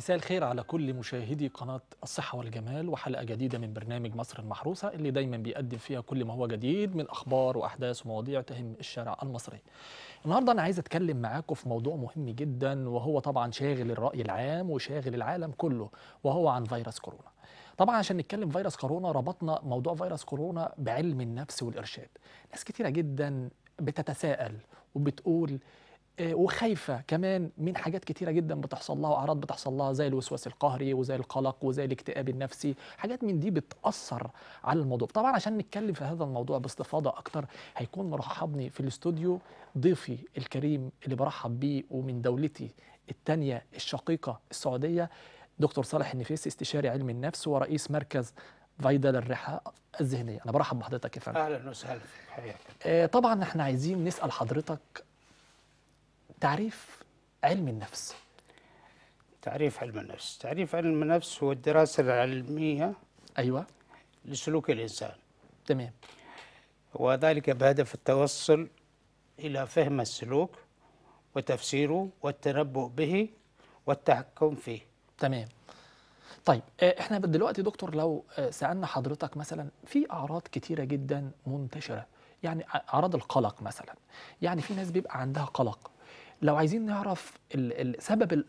مساء الخير على كل مشاهدي قناة الصحة والجمال وحلقة جديدة من برنامج مصر المحروسة اللي دايما بيقدم فيها كل ما هو جديد من أخبار وأحداث ومواضيع تهم الشارع المصري النهاردة أنا عايز أتكلم معاكم في موضوع مهم جدا وهو طبعا شاغل الرأي العام وشاغل العالم كله وهو عن فيروس كورونا طبعا عشان نتكلم فيروس كورونا ربطنا موضوع فيروس كورونا بعلم النفس والإرشاد ناس كتيرة جدا بتتساءل وبتقول آه، وخايفه كمان من حاجات كتيره جدا بتحصل لها واعراض بتحصل لها زي الوسواس القهري وزي القلق وزي الاكتئاب النفسي حاجات من دي بتاثر على الموضوع طبعا عشان نتكلم في هذا الموضوع باستفاضه اكتر هيكون مرحبني في الاستوديو ضيفي الكريم اللي برحب بيه ومن دولتي الثانيه الشقيقه السعوديه دكتور صالح النفيس استشاري علم النفس ورئيس مركز فايدا للرحى الذهنيه انا برحب بحضرتك يا فندم اهلا وسهلا حياك آه، طبعا احنا عايزين نسال حضرتك تعريف علم النفس تعريف علم النفس تعريف علم النفس هو الدراسة العلمية أيوة لسلوك الإنسان تمام وذلك بهدف التوصل إلى فهم السلوك وتفسيره والتنبؤ به والتحكم فيه تمام طيب آه، احنا دلوقتي دكتور لو آه، سألنا حضرتك مثلا في أعراض كتيرة جدا منتشرة يعني أعراض القلق مثلا يعني في ناس بيبقى عندها قلق لو عايزين نعرف سبب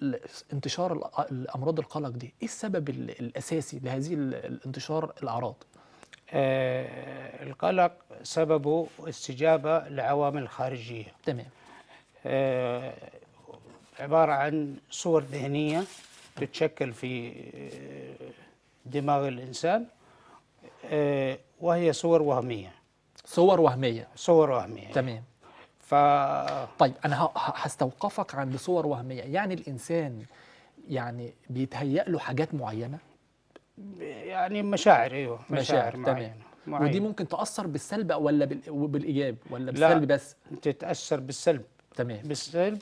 انتشار الامراض القلق دي ايه السبب الاساسي لهذه الانتشار الاعراض آه القلق سببه استجابه لعوامل خارجيه تمام آه عباره عن صور ذهنيه تتشكل في آه، دماغ الانسان آه وهي صور وهميه صور وهميه صور وهميه تمام طيب انا هستوقفك عند صور وهميه يعني الانسان يعني بيتهيأ له حاجات معينه يعني مشاعر ايوه مشاعر, مشاعر تمام معينة. ودي ممكن تاثر بالسلب ولا بالايجاب ولا بالسلب لا بس تتاثر بالسلب تمام بالسلب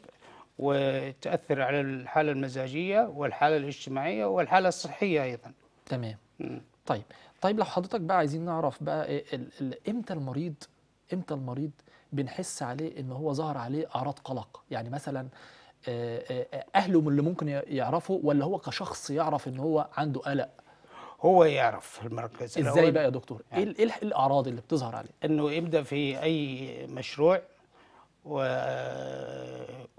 وتاثر على الحاله المزاجيه والحاله الاجتماعيه والحاله الصحيه ايضا تمام م. طيب طيب لو حضرتك بقى عايزين نعرف بقى إيه امتى المريض امتى المريض بنحس عليه ان هو ظهر عليه اعراض قلق يعني مثلا آه، آه، اهله من اللي ممكن يعرفه ولا هو كشخص يعرف ان هو عنده قلق هو يعرف في المركز ازاي بقى يا دكتور إيه يعني. ايه ايه الاعراض اللي بتظهر عليه انه يبدا في اي مشروع و...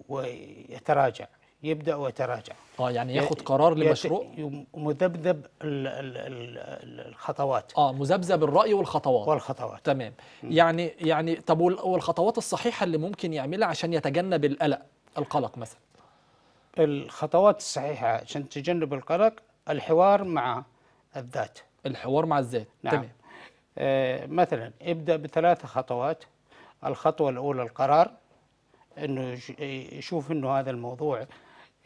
ويتراجع يبدا ويتراجع اه يعني ياخذ قرار لمشروع مذبذب الخطوات اه مذبذب الراي والخطوات والخطوات تمام م. يعني يعني طب والخطوات الصحيحه اللي ممكن يعملها عشان يتجنب القلق القلق مثلا الخطوات الصحيحه عشان تجنب القلق الحوار مع الذات الحوار مع الذات نعم. تمام آه مثلا ابدا بثلاث خطوات الخطوه الاولى القرار انه يشوف انه هذا الموضوع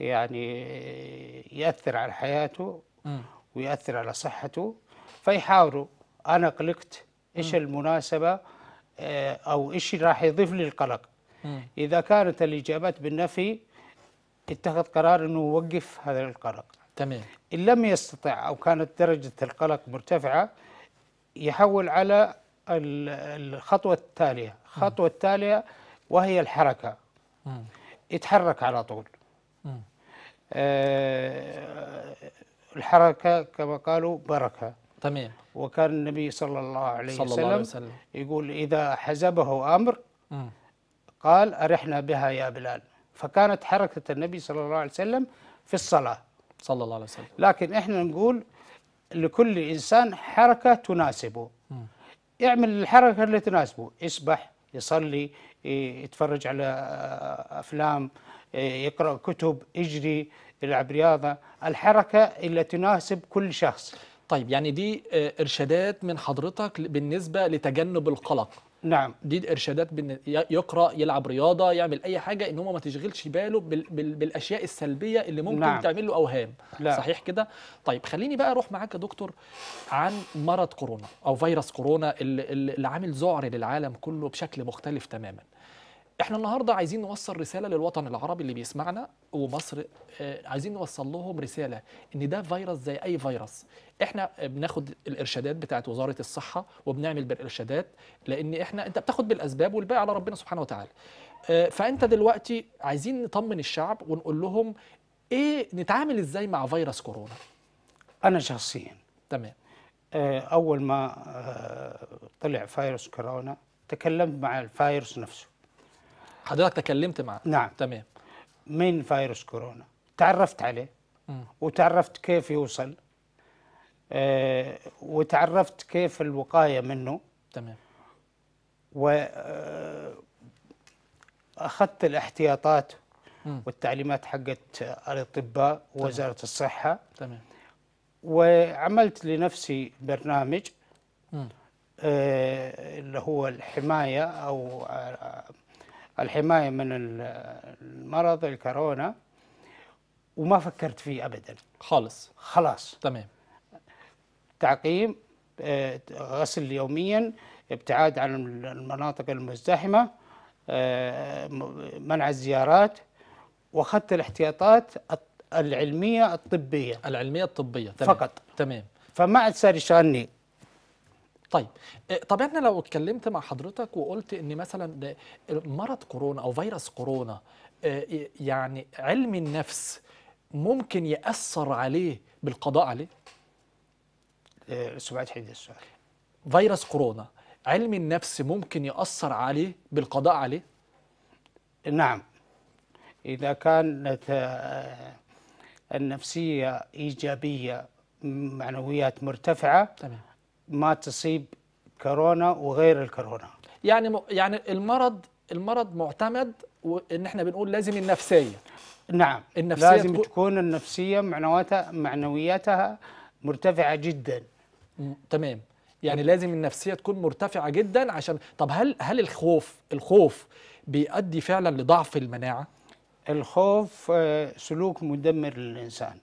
يعني يأثر على حياته ويأثر على صحته فيحاولوا أنا قلقت إيش المناسبة آه، أو إيش راح يضيف لي القلق إذا كانت الإجابات بالنفي اتخذ قرار أنه يوقف هذا القلق تمام إن لم يستطع أو كانت درجة القلق مرتفعة يحول على الخطوة التالية الخطوة التالية وهي الحركة يتحرك على طول آه الحركة كما قالوا بركة تمام وكان النبي صلى الله عليه, صلى وسلم, الله عليه وسلم يقول إذا حزبه أمر م. قال أرحنا بها يا بلال فكانت حركة النبي صلى الله عليه وسلم في الصلاة صلى الله عليه وسلم لكن إحنا نقول لكل إنسان حركة تناسبه م. يعمل الحركة اللي تناسبه يسبح يصلي يتفرج على أفلام يقرا كتب يجري يلعب رياضة الحركة اللي تناسب كل شخص طيب يعني دي آه، إرشادات من حضرتك بالنسبة لتجنب القلق نعم دي إرشادات يقرأ يلعب رياضة يعمل أي حاجة إن هو ما تشغلش باله بال بال بالأشياء السلبية اللي ممكن نعم. تعمل له أوهام لا. صحيح كده؟ طيب خليني بقى أروح معاك يا دكتور عن مرض كورونا أو فيروس كورونا اللي, اللي عامل ذعر للعالم كله بشكل مختلف تماما احنا النهارده عايزين نوصل رساله للوطن العربي اللي بيسمعنا ومصر آه، عايزين نوصل لهم رساله ان ده فيروس زي اي فيروس احنا بناخد الارشادات بتاعت وزاره الصحه وبنعمل بالارشادات لان احنا انت بتاخد بالاسباب والباقي على ربنا سبحانه وتعالى آه، فانت دلوقتي عايزين نطمن الشعب ونقول لهم ايه نتعامل ازاي مع فيروس كورونا انا شخصيا تمام آه، اول ما طلع فيروس كورونا تكلمت مع الفيروس نفسه حضرتك تكلمت معاه نعم تمام من فيروس كورونا تعرفت عليه م. وتعرفت كيف يوصل آه وتعرفت كيف الوقايه منه تمام و آه، اخذت الاحتياطات والتعليمات حقت الاطباء ووزاره الصحه تمام وعملت لنفسي برنامج آه، اللي هو الحمايه او آه، الحماية من المرض الكورونا وما فكرت فيه أبدا خالص خلاص تمام تعقيم آه، غسل يوميا ابتعاد عن المناطق المزدحمة آه، منع الزيارات واخذت الاحتياطات العلمية الطبية العلمية الطبية تمام. فقط تمام فما عاد صار يشغلني طيب آه، طب احنا لو اتكلمت مع حضرتك وقلت ان مثلا مرض كورونا او فيروس كورونا آه، يعني علم النفس ممكن ياثر عليه بالقضاء عليه آه، سمعت حد السؤال فيروس كورونا علم النفس ممكن ياثر عليه بالقضاء عليه نعم اذا كانت النفسيه ايجابيه معنويات مرتفعه تمام ما تصيب كورونا وغير الكورونا يعني يعني المرض المرض معتمد وان احنا بنقول لازم النفسيه نعم النفسية لازم تكون, تكون النفسيه معنوياتها معنوياتها مرتفعه جدا تمام يعني لازم النفسيه تكون مرتفعه جدا عشان طب هل هل الخوف الخوف بيؤدي فعلا لضعف المناعه الخوف آه، سلوك مدمر للانسان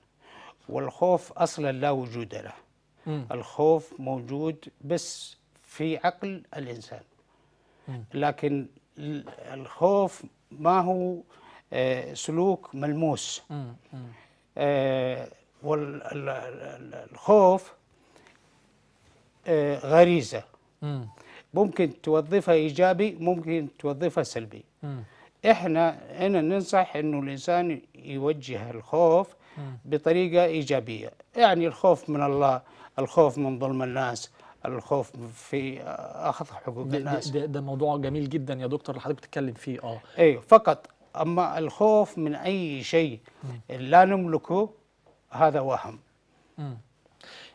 والخوف اصلا لا وجود له مم. الخوف موجود بس في عقل الإنسان مم. لكن الخوف ما هو آه، سلوك ملموس آه، والخوف آه، غريزة ممكن توظفها إيجابي ممكن توظفها سلبي احنا هنا ننصح انه الانسان يوجه الخوف بطريقه ايجابيه، يعني الخوف من الله الخوف من ظلم الناس الخوف في آه، اخذ حقوق الناس ده, ده موضوع جميل جدا يا دكتور اللي حضرتك بتتكلم فيه اه ايوه فقط اما الخوف من اي شيء لا نملكه هذا وهم مم.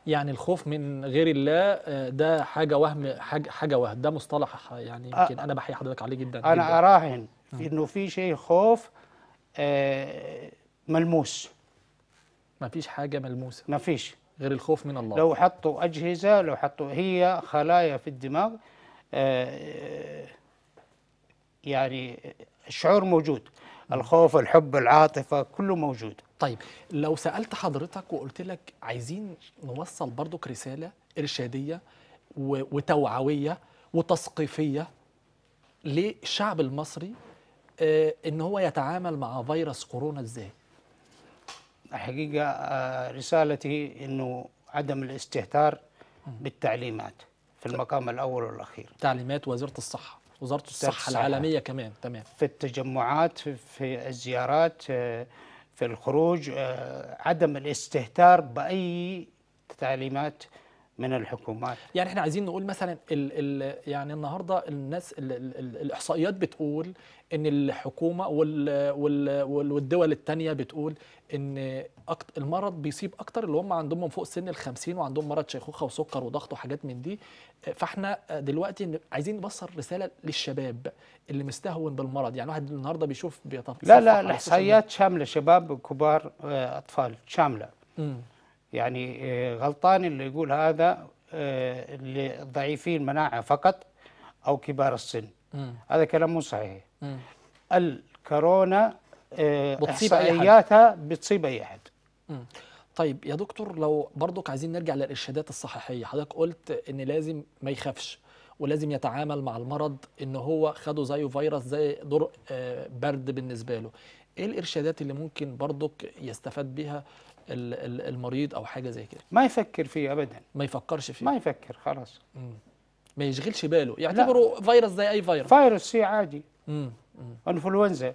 يعني الخوف من غير الله آه، ده حاجه وهم حاجه, حاجة وهم ده مصطلح يعني آه، يمكن انا بحيي حضرتك عليه جدا انا جداً. اراهن في انه في شيء خوف ملموس ما فيش حاجه ملموسه ما فيش غير الخوف من الله لو حطوا أجهزة لو حطوا هي خلايا في الدماغ آه، يعني الشعور موجود الخوف الحب العاطفة كله موجود طيب لو سألت حضرتك وقلت لك عايزين نوصل برضك رسالة إرشادية وتوعوية وتثقيفية للشعب المصري آه، ان هو يتعامل مع فيروس كورونا ازاي حقيقة آه، رسالته أنه عدم الاستهتار بالتعليمات في المقام الأول والأخير تعليمات وزارة الصحة وزارة الصحة, الصحة العالمية كمان تمام في التجمعات في الزيارات آه، في الخروج آه، عدم الاستهتار بأي تعليمات من الحكومات يعني احنا عايزين نقول مثلا الـ الـ يعني النهارده الناس الـ الـ الاحصائيات بتقول ان الحكومه والـ والـ والدول الثانيه بتقول ان المرض بيصيب اكتر اللي هم عندهم من فوق سن ال 50 وعندهم مرض شيخوخه وسكر وضغط وحاجات من دي فاحنا دلوقتي عايزين نوصل رساله للشباب اللي مستهون بالمرض يعني واحد النهارده بيشوف بيتفق لا لا الاحصائيات شامله شباب كبار آه، اطفال شامله امم يعني آه، غلطان اللي يقول هذا آه، لضعيفي المناعه فقط او كبار السن م. هذا كلام مو صحيح الكورونا آه، بتصيب احصائياتها بتصيب اي احد طيب يا دكتور لو برضك عايزين نرجع للارشادات الصحيحيه حضرتك قلت ان لازم ما يخافش ولازم يتعامل مع المرض ان هو خده زيه فيروس زي دور برد بالنسبه له ايه الارشادات اللي ممكن برضك يستفاد بها المريض او حاجه زي كده ما يفكر فيه ابدا ما يفكرش فيه ما يفكر خلاص مم. ما يشغلش باله يعتبره لا. فيروس زي اي فيروس فيروس سي عادي انفلونزا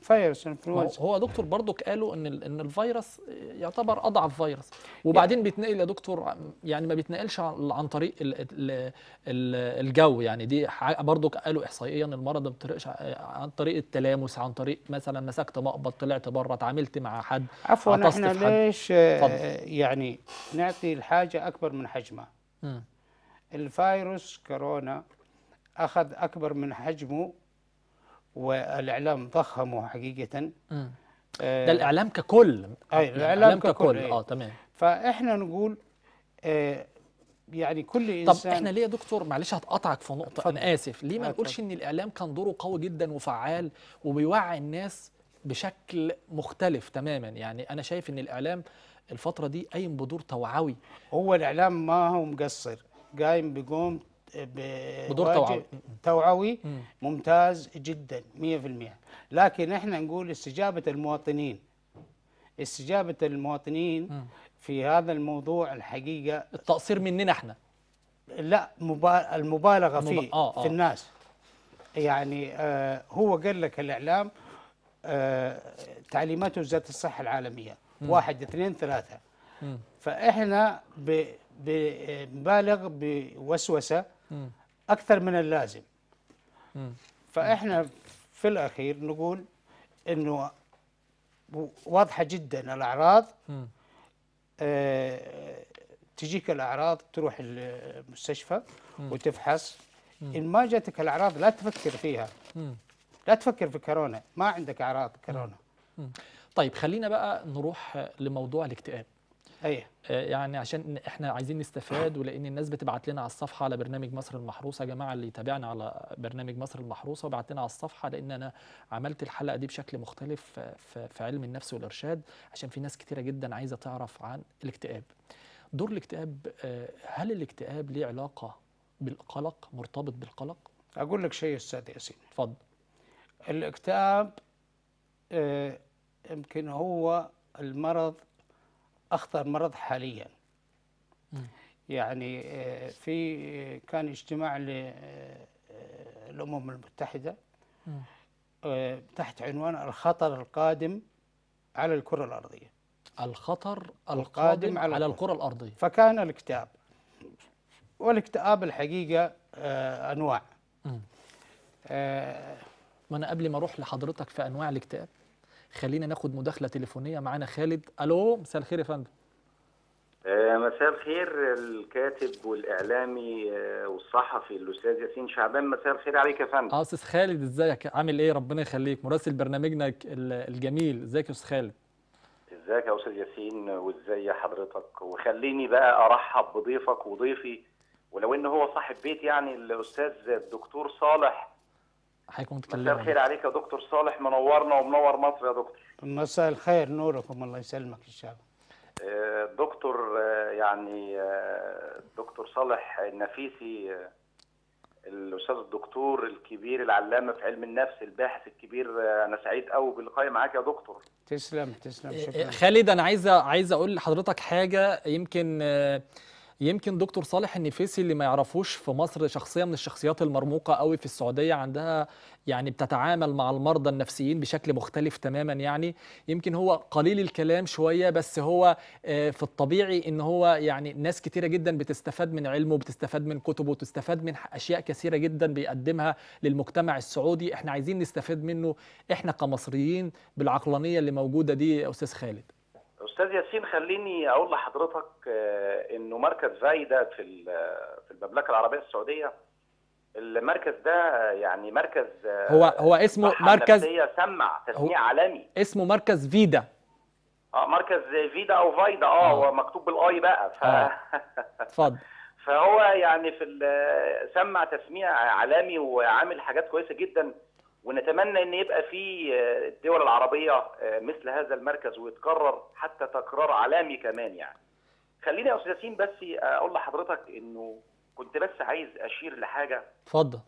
فيروس انفلونزا هو دكتور برضك قالوا ان ان الفيروس يعتبر اضعف فيروس وبعدين يعني بيتنقل يا دكتور يعني ما بيتنقلش عن طريق الـ الـ الـ الجو يعني دي برضك قالوا احصائيا المرض ما بيتنقلش عن طريق التلامس عن طريق مثلا مسكت مقبض طلعت بره اتعاملت مع حد عفوا احنا ليش آه، يعني نعطي الحاجه اكبر من حجمها الفيروس كورونا اخذ اكبر من حجمه والاعلام ضخمه حقيقه آه ده الاعلام ككل اي يعني الاعلام ككل اه تمام فاحنا نقول آه يعني كل انسان طب احنا ليه يا دكتور معلش هتقطعك في نقطه فضل. انا اسف ليه ما نقولش آه، ان الاعلام كان دوره قوي جدا وفعال وبيوعي الناس بشكل مختلف تماما يعني انا شايف ان الاعلام الفتره دي قايم بدور توعوي هو الاعلام ما هو مقصر قايم بقوم آه، بدور توعوي توعوي ممتاز جدا 100% لكن احنا نقول استجابه المواطنين استجابه المواطنين في هذا الموضوع الحقيقه التقصير مننا احنا لا المبالغه فيه آه آه. في الناس يعني آه هو قال لك الاعلام آه تعليماته وزاره الصحه العالميه مم. واحد اثنين ثلاثه مم. فاحنا بنبالغ بوسوسه اكثر من اللازم فاحنا في الاخير نقول انه واضحه جدا الاعراض آه تجيك الاعراض تروح المستشفى وتفحص ان ما جاتك الاعراض لا تفكر فيها لا تفكر في كورونا ما عندك اعراض كورونا طيب خلينا بقى نروح لموضوع الاكتئاب ايوه آه، يعني عشان احنا عايزين نستفاد ولان الناس بتبعت لنا على الصفحه على برنامج مصر المحروسه يا جماعه اللي تابعنا على برنامج مصر المحروسه وبعت لنا على الصفحه لان انا عملت الحلقه دي بشكل مختلف في علم النفس والارشاد عشان في ناس كتيره جدا عايزه تعرف عن الاكتئاب دور الاكتئاب آه، هل الاكتئاب ليه علاقه بالقلق مرتبط بالقلق اقول لك شيء استاذ ياسين اتفضل الاكتئاب آه، يمكن هو المرض أخطر مرض حاليا يعني آه، في آه، كان اجتماع للأمم آه، المتحدة تحت عنوان الخطر القادم على الكرة الأرضية الخطر القادم على, على الكرة الأرضية فكان الاكتئاب والاكتئاب الحقيقة أنواع ما أنا قبل ما أروح لحضرتك في أنواع الاكتئاب خلينا ناخد مداخله تليفونيه معانا خالد الو مساء الخير يا فندم آه، مساء الخير الكاتب والاعلامي آه، والصحفي الاستاذ ياسين شعبان مساء الخير عليك يا فندم اه استاذ خالد ازيك عامل ايه ربنا يخليك مراسل برنامجنا الجميل ازيك يا استاذ خالد ازيك يا استاذ ياسين وازاي حضرتك وخليني بقى ارحب بضيفك وضيفي ولو ان هو صاحب بيت يعني الاستاذ الدكتور صالح حضرتك متكلمين مساء الخير عليك يا دكتور صالح منورنا ومنور مصر يا دكتور مساء الخير نوركم الله يسلمك ان شاء الله آه، دكتور آه، يعني آه، دكتور صالح النفيسي الاستاذ الدكتور الكبير العلامه في علم النفس الباحث الكبير انا سعيد قوي باللقاء معاك يا دكتور تسلم تسلم شكرا خالد انا عايز عايز اقول لحضرتك حاجه يمكن يمكن دكتور صالح النفيسي اللي ما يعرفوش في مصر شخصيه من الشخصيات المرموقه قوي في السعوديه عندها يعني بتتعامل مع المرضى النفسيين بشكل مختلف تماما يعني يمكن هو قليل الكلام شويه بس هو آه، في الطبيعي ان هو يعني ناس كتيره جدا بتستفاد من علمه بتستفاد من كتبه وتستفاد من اشياء كثيره جدا بيقدمها للمجتمع السعودي احنا عايزين نستفاد منه احنا كمصريين بالعقلانيه اللي موجوده دي يا استاذ خالد استاذ ياسين خليني اقول لحضرتك آه، انه مركز فايده في آه، في المملكه العربيه السعوديه المركز ده آه، يعني مركز هو هو اسمه مركز هي سمع تسميع عالمي اسمه مركز فيدا اه مركز فيدا او فايدا اه هو مكتوب بالاي بقى ف اتفضل فهو يعني في سمع تسميع عالمي وعامل حاجات كويسه جدا ونتمنى ان يبقى في آه، الدول العربيه آه، مثل هذا المركز ويتكرر حتى تكرار عالمي كمان يعني. خليني يا استاذ ياسين بس آه، اقول لحضرتك انه كنت بس عايز اشير لحاجه اتفضل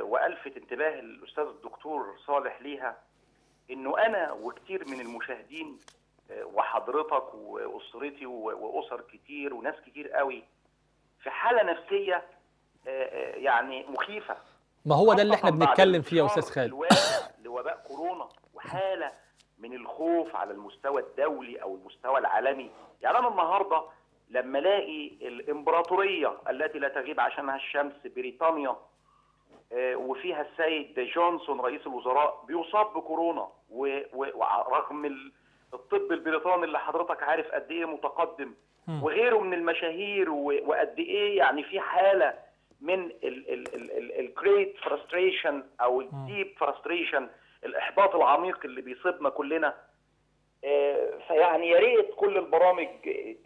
والفت انتباه الاستاذ الدكتور صالح ليها انه انا وكتير من المشاهدين وحضرتك واسرتي واسر كتير وناس كتير قوي في حاله نفسيه يعني مخيفه ما هو ده اللي احنا بنتكلم فيه يا استاذ خالد لوباء كورونا وحاله من الخوف على المستوى الدولي او المستوى العالمي يعني انا النهارده لما الاقي الامبراطوريه التي لا تغيب عشانها الشمس بريطانيا آه، وفيها السيد جونسون رئيس الوزراء بيصاب بكورونا ورغم الطب البريطاني اللي حضرتك عارف قد ايه متقدم وغيره من المشاهير وقد ايه يعني في حاله من الجريت فرستريشن او الديب فرستريشن الاحباط العميق اللي بيصيبنا كلنا آه، فيعني يا ريت كل البرامج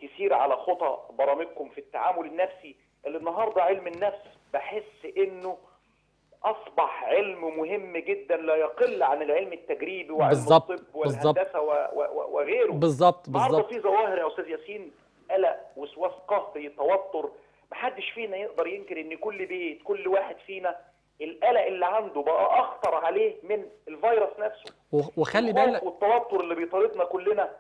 تسير على خطى برامجكم في التعامل النفسي اللي النهارده علم النفس بحس انه اصبح علم مهم جدا لا يقل عن العلم التجريبي وعلم بالزبط. الطب والهندسه وغيره بالظبط بالظبط في ظواهر يا استاذ ياسين قلق وسواس قهري توتر محدش فينا يقدر ينكر ان كل بيت كل واحد فينا القلق اللي عنده بقى اخطر عليه من الفيروس نفسه وخلي بالك والتوتر اللي بيطاردنا كلنا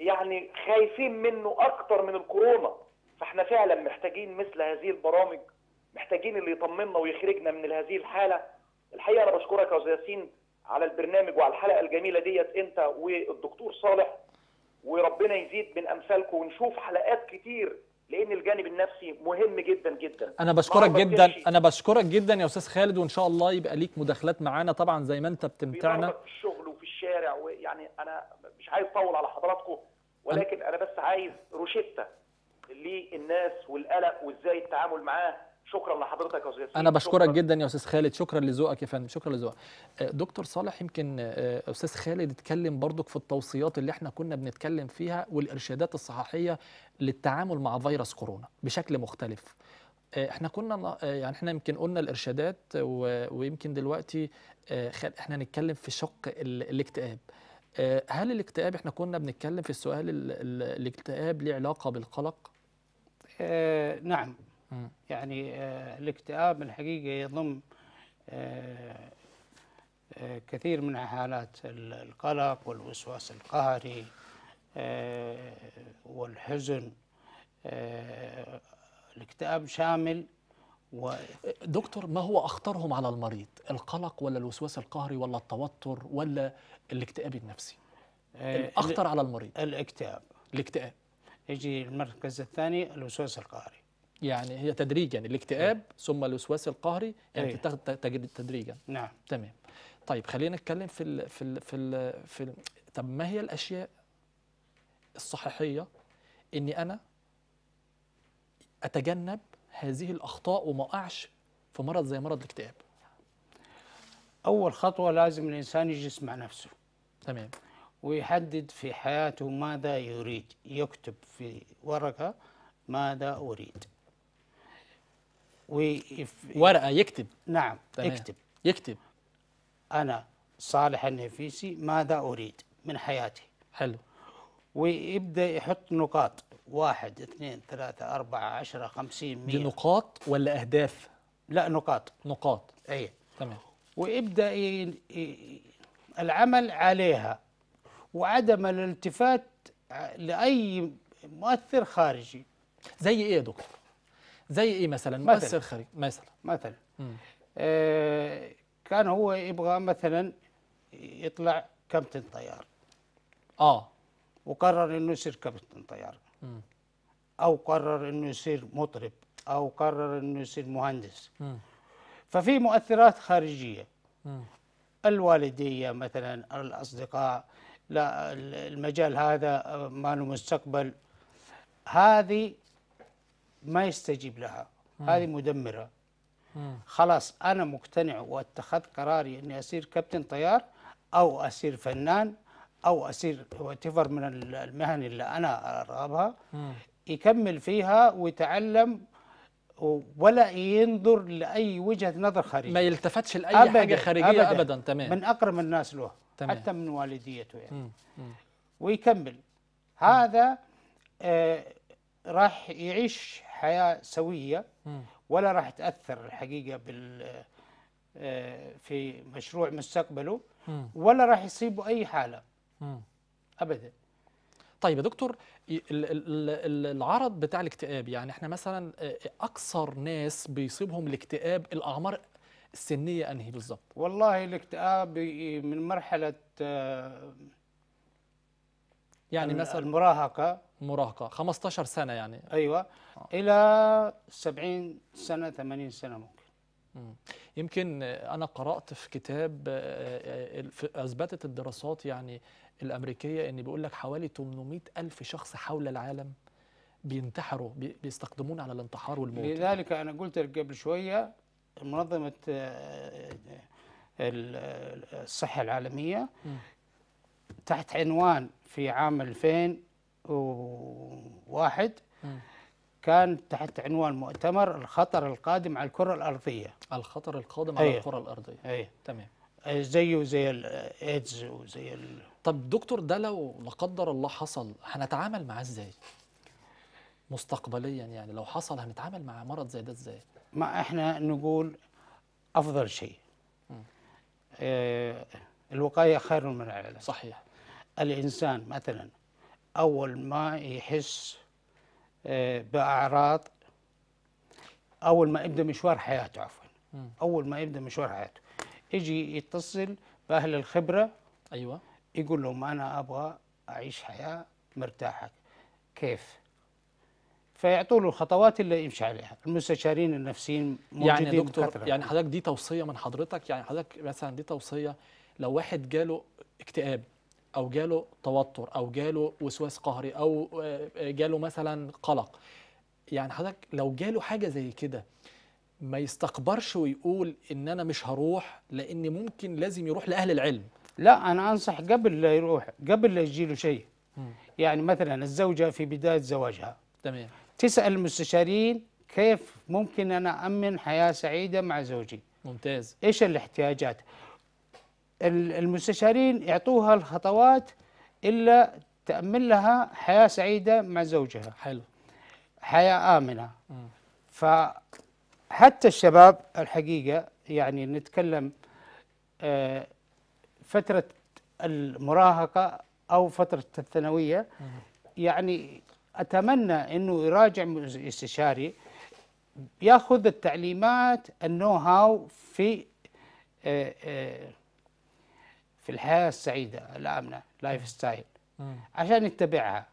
يعني خايفين منه اكتر من الكورونا فاحنا فعلا محتاجين مثل هذه البرامج محتاجين اللي يطمنا ويخرجنا من هذه الحاله الحقيقه انا بشكرك يا استاذ ياسين على البرنامج وعلى الحلقه الجميله ديت انت والدكتور صالح وربنا يزيد من امثالكم ونشوف حلقات كتير لان الجانب النفسي مهم جدا جدا انا بشكرك جدا انا بشكرك جدا يا استاذ خالد وان شاء الله يبقى ليك مداخلات معانا طبعا زي ما انت بتمتعنا في الشغل وفي الشارع ويعني انا مش عايز اطول على حضراتكم ولكن انا بس عايز روشته للناس والقلق وازاي التعامل معاه شكرا لحضرتك يا استاذ انا بشكرك جدا يا استاذ خالد شكرا لذوقك يا فندم شكرا لذوقك آه، دكتور صالح يمكن آه، استاذ خالد اتكلم برضك في التوصيات اللي احنا كنا بنتكلم فيها والارشادات الصحيحيه للتعامل مع فيروس كورونا بشكل مختلف آه، احنا كنا يعني احنا يمكن قلنا الارشادات ويمكن دلوقتي احنا هنتكلم في شق الاكتئاب هل الاكتئاب احنا كنا بنتكلم في السؤال الاكتئاب ليه علاقه بالقلق آه نعم يعني آه، الاكتئاب الحقيقه يضم آه، آه، كثير من حالات القلق والوسواس القهري والحزن الاكتئاب شامل و... دكتور ما هو أخطرهم على المريض القلق ولا الوسواس القهري ولا التوتر ولا الاكتئاب النفسي الأخطر على المريض الاكتئاب الاكتئاب يجي المركز الثاني الوسواس القهري يعني هي تدريجا يعني الاكتئاب ثم الوسواس القهري يعني بتتاخد أيوة. تدريجا نعم تمام طيب خلينا نتكلم في الـ في الـ في الـ في الـ طب ما هي الاشياء الصحيحيه اني انا اتجنب هذه الاخطاء وما اقعش في مرض زي مرض الاكتئاب اول خطوه لازم الانسان يجلس مع نفسه تمام ويحدد في حياته ماذا يريد يكتب في ورقه ماذا اريد ويف... ورقه يكتب نعم تمام. يكتب يكتب انا صالح النفيسي ماذا اريد من حياتي حلو ويبدا يحط نقاط واحد اثنين ثلاثة أربعة عشرة خمسين مية دي نقاط ولا أهداف؟ لا نقاط نقاط أي تمام ويبدأ ي... ي... العمل عليها وعدم الالتفات لأي مؤثر خارجي زي إيه يا دكتور؟ زي ايه مثلا مؤثر خارجي مثلا مثلا آه كان هو يبغى مثلا يطلع كابتن طيار اه وقرر انه يصير كابتن طيار م. او قرر انه يصير مطرب او قرر انه يصير مهندس م. ففي مؤثرات خارجيه م. الوالديه مثلا الاصدقاء لا المجال هذا ما له مستقبل هذه ما يستجيب لها مم. هذه مدمره مم. خلاص انا مقتنع واتخذت قراري اني اصير كابتن طيار او اصير فنان او اصير واتفر من المهن اللي انا ارغبها يكمل فيها ويتعلم ولا ينظر لاي وجهه نظر خارجيه ما يلتفتش لاي أبداً حاجه خارجيه ابدا, أبداً. تمام من اقرب الناس له تمام. حتى من والديته يعني مم. مم. ويكمل هذا آه راح يعيش حياه سويه ولا راح تاثر الحقيقه بال آه، في مشروع مستقبله ولا راح يصيبه اي حاله ابدا طيب يا دكتور العرض بتاع الاكتئاب يعني احنا مثلا آه، اكثر ناس بيصيبهم الاكتئاب الاعمار السنيه انهي بالظبط والله الاكتئاب من مرحله آه، يعني مثلا المراهقه مراهقه 15 سنه يعني ايوه آه. الى 70 سنه 80 سنه ممكن يمكن انا قرات في كتاب آه، آه، اثبتت الدراسات يعني الامريكيه ان بيقول لك حوالي 800 الف شخص حول العالم بينتحروا بيستقدمون على الانتحار والموت لذلك انا قلت لك قبل شويه منظمه آه، الصحه العالميه تحت عنوان في عام 2000 2001 كان تحت عنوان مؤتمر الخطر القادم على الكرة الأرضية الخطر القادم أيه. على الكرة الأرضية أيه. تمام زيه زي الايدز وزي ال... طب دكتور ده لو لا قدر الله حصل هنتعامل معاه ازاي؟ مستقبليا يعني لو حصل هنتعامل مع مرض زي ده ازاي؟ ما احنا نقول افضل شيء آه الوقايه خير من العلاج صحيح الانسان مثلا أول ما يحس آه، بأعراض أول ما يبدأ مشوار حياته عفوا أول ما يبدأ مشوار حياته يجي يتصل بأهل الخبرة أيوة يقول لهم أنا أبغى أعيش حياة مرتاحة كيف؟ فيعطوا له الخطوات اللي يمشي عليها المستشارين النفسيين موجودين يعني دكتور بكثرة. يعني حضرتك دي توصيه من حضرتك يعني حضرتك مثلا دي توصيه لو واحد جاله اكتئاب او جاله توتر او جاله وسواس قهري او آه، جاله مثلا قلق يعني حضرتك لو جاله حاجه زي كده ما يستكبرش ويقول ان انا مش هروح لان ممكن لازم يروح لاهل العلم لا انا انصح قبل لا يروح قبل لا يجيله شيء يعني مثلا الزوجه في بدايه زواجها تمام تسال المستشارين كيف ممكن انا امن حياه سعيده مع زوجي ممتاز ايش الاحتياجات المستشارين يعطوها الخطوات إلا تأمن لها حياة سعيدة مع زوجها حلو حياة آمنة ف حتى الشباب الحقيقة يعني نتكلم آه، فترة المراهقة أو فترة الثانوية يعني أتمنى أنه يراجع استشاري ياخذ التعليمات النو هاو في آه، آه، في الحياه السعيده الامنه لايف ستايل عشان نتبعها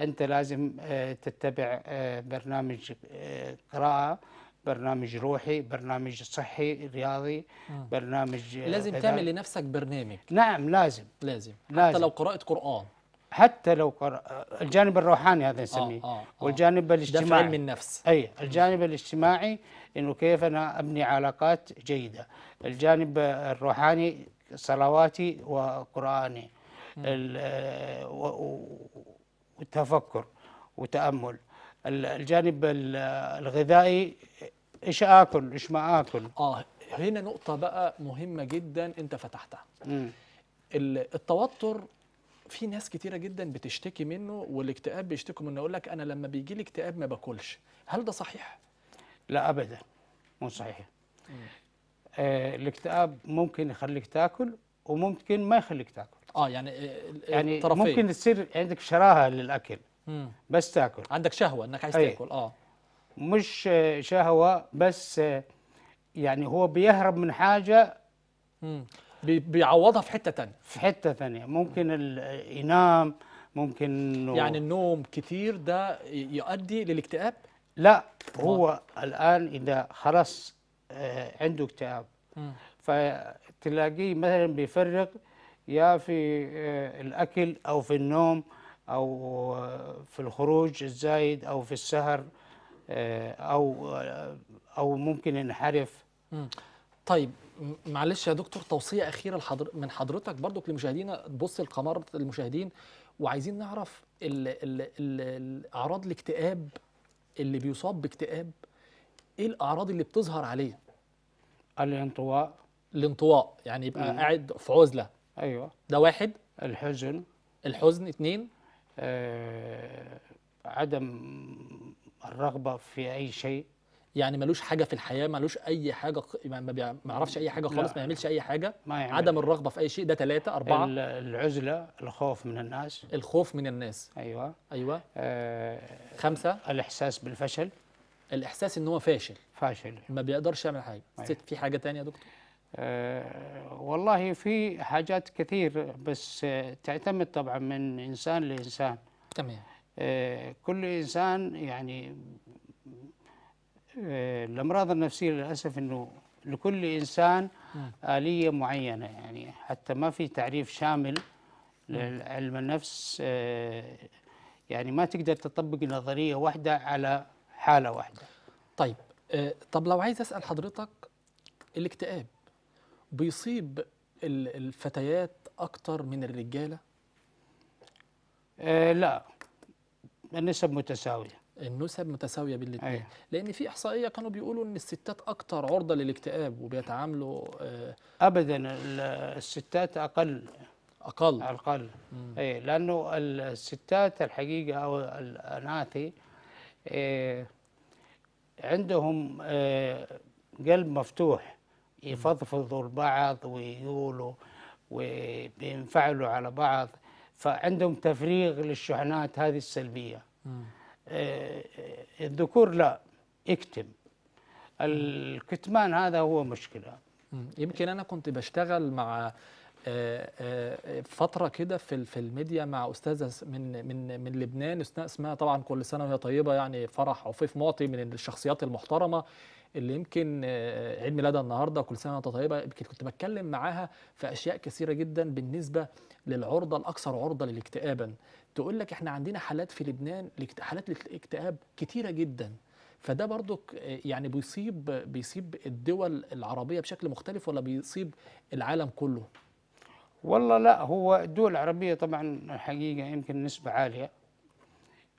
انت لازم آه، تتبع آه، برنامج آه، قراءه برنامج روحي برنامج صحي رياضي برنامج لازم بدأ. تعمل لنفسك برنامج نعم لازم لازم حتى لازم. لو قراءة قرآن حتى لو قرأ الجانب الروحاني هذا نسميه آه آه آه. والجانب الاجتماعي ده علم النفس اي الجانب الاجتماعي انه كيف انا ابني علاقات جيده الجانب الروحاني صلواتي وقرآني والتفكر وتأمل الجانب الغذائي ايش اكل ايش ما اكل اه هنا نقطة بقى مهمة جدا انت فتحتها مم. التوتر في ناس كتيرة جدا بتشتكي منه والاكتئاب بيشتكوا منه يقول لك انا لما بيجي لي اكتئاب ما باكلش هل ده صحيح؟ لا ابدا مو صحيح آه، الاكتئاب ممكن يخليك تاكل وممكن ما يخليك تاكل اه يعني يعني الطرفين. ممكن تصير عندك شراهه للاكل مم. بس تاكل عندك شهوه انك عايز تاكل اه مش آه، شهوه بس آه، يعني هو بيهرب من حاجه مم. بيعوضها في حته ثانيه في حته ثانيه ممكن ينام ممكن يعني النوم كثير ده يؤدي للاكتئاب لا هو آه. الان اذا خلاص آه، عنده اكتئاب فتلاقيه مثلا بيفرق يا في آه، الاكل او في النوم او آه، في الخروج الزايد او في السهر او او ممكن ينحرف طيب معلش يا دكتور توصيه اخيره لحضر من حضرتك برضك لمشاهدينا تبص لقمر المشاهدين وعايزين نعرف اعراض الاكتئاب اللي بيصاب باكتئاب ايه الاعراض اللي بتظهر عليه الانطواء الانطواء يعني يبقى مم. قاعد في عزله ايوه ده واحد الحزن الحزن اثنين آه عدم الرغبه في اي شيء يعني ملوش حاجه في الحياه ملوش اي حاجه ما بيعرفش اي حاجه خالص لا. ما يعملش اي حاجه ما يعمل. عدم الرغبه في اي شيء ده ثلاثة أربعة العزله الخوف من الناس الخوف من الناس ايوه ايوه آه خمسة الاحساس بالفشل الاحساس ان هو فاشل فاشل ما بيقدرش يعمل حاجه أيه. في حاجه تانية يا دكتور أه والله في حاجات كثير بس آه، تعتمد طبعا من انسان لانسان تمام أه كل انسان يعني أه الامراض النفسيه للاسف انه لكل انسان اليه معينه يعني حتى ما في تعريف شامل لعلم النفس آه، يعني ما تقدر تطبق نظريه واحده على حالة واحدة طيب آه، طب لو عايز أسأل حضرتك الاكتئاب بيصيب الفتيات أكتر من الرجالة؟ آه لا النسب متساوية النسب متساوية بالاتنين أيه. لأن في إحصائية كانوا بيقولوا إن الستات أكتر عرضة للاكتئاب وبيتعاملوا آه أبدا الستات أقل أقل أقل أي لأنه الستات الحقيقة أو الأناثي آه، عندهم آه، قلب مفتوح يفضفضوا لبعض ويقولوا وبينفعلوا على بعض فعندهم تفريغ للشحنات هذه السلبيه آه، الذكور لا اكتم الكتمان هذا هو مشكله يمكن انا كنت بشتغل مع آه، آه، آه، فتره كده في في الميديا مع استاذه من من من لبنان اسمها طبعا كل سنه وهي طيبه يعني فرح عفيف معطي من الشخصيات المحترمه اللي يمكن عيد ميلادها النهارده وكل سنه وانت طيبه كنت بتكلم معاها في اشياء كثيره جدا بالنسبه للعرضه الاكثر عرضه للاكتئابا تقول لك احنا عندنا حالات في لبنان حالات الاكتئاب كثيره جدا فده برضك يعني بيصيب بيصيب الدول العربيه بشكل مختلف ولا بيصيب العالم كله والله لا هو الدول العربية طبعا الحقيقة يمكن نسبة عالية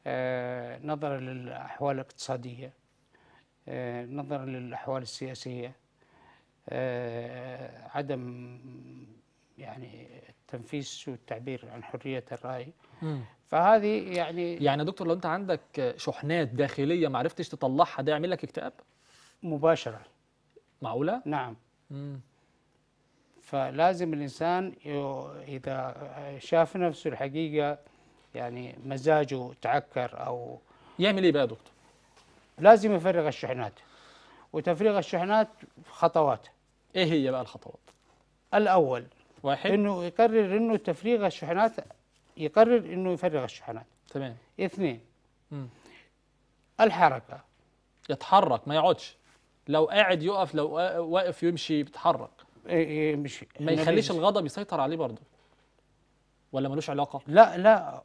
آه، نظرا للأحوال الاقتصادية آه، نظرا للأحوال السياسية آه، عدم يعني التنفيذ والتعبير عن حرية الرأي فهذه يعني يعني دكتور لو أنت عندك شحنات داخلية ما عرفتش تطلعها ده يعمل لك اكتئاب؟ مباشرة معقولة؟ نعم مم. فلازم الإنسان إذا شاف نفسه الحقيقة يعني مزاجه تعكر أو يعمل إيه بقى دكتور؟ لازم يفرغ الشحنات وتفريغ الشحنات خطوات إيه هي بقى الخطوات؟ الأول واحد إنه يقرر إنه تفريغ الشحنات يقرر إنه يفرغ الشحنات تمام اثنين مم. الحركة يتحرك ما يقعدش لو قاعد يقف لو واقف يمشي بيتحرك إيه، إيه، مش ما يخليش الغضب يسيطر عليه برضه ولا ملوش علاقه لا لا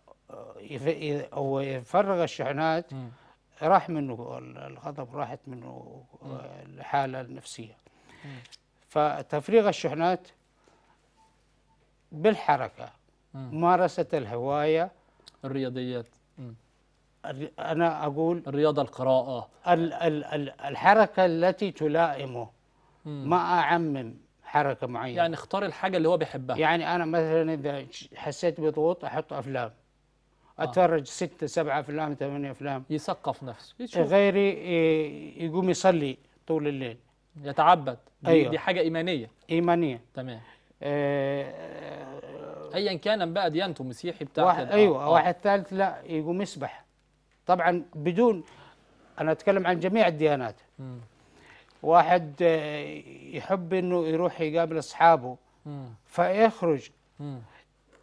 هو يفرغ الشحنات م. راح منه الغضب راحت منه م. الحاله النفسيه م. فتفريغ الشحنات بالحركه ممارسه الهوايه الرياضيات انا اقول الرياضه القراءه الحركه التي تلائمه ما اعمم حركه معينه يعني اختار الحاجه اللي هو بيحبها يعني انا مثلا اذا حسيت بضغوط احط افلام آه. اتفرج آه. ستة سبعة افلام ثمانية افلام يثقف نفسه يشوف. غيري إيه، يقوم يصلي طول الليل يتعبد دي, أيوه. دي حاجه ايمانيه ايمانيه تمام آه ايا كان بقى ديانته مسيحي بتاع واحد آه. ايوه آه. واحد ثالث لا يقوم يسبح طبعا بدون انا اتكلم عن جميع الديانات م. واحد آه، يحب انه يروح يقابل اصحابه فيخرج